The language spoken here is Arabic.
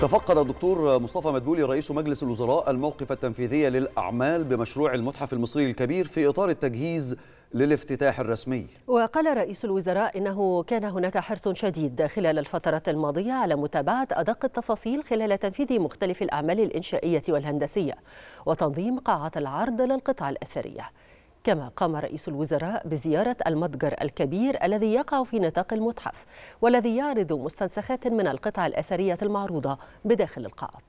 تفقد الدكتور مصطفى مدبولي رئيس مجلس الوزراء الموقف التنفيذي للأعمال بمشروع المتحف المصري الكبير في إطار التجهيز للافتتاح الرسمي وقال رئيس الوزراء إنه كان هناك حرص شديد خلال الفترة الماضية على متابعة أدق التفاصيل خلال تنفيذ مختلف الأعمال الإنشائية والهندسية وتنظيم قاعة العرض للقطع الأثرية كما قام رئيس الوزراء بزيارة المتجر الكبير الذي يقع في نطاق المتحف والذي يعرض مستنسخات من القطع الأثرية المعروضة بداخل القاعات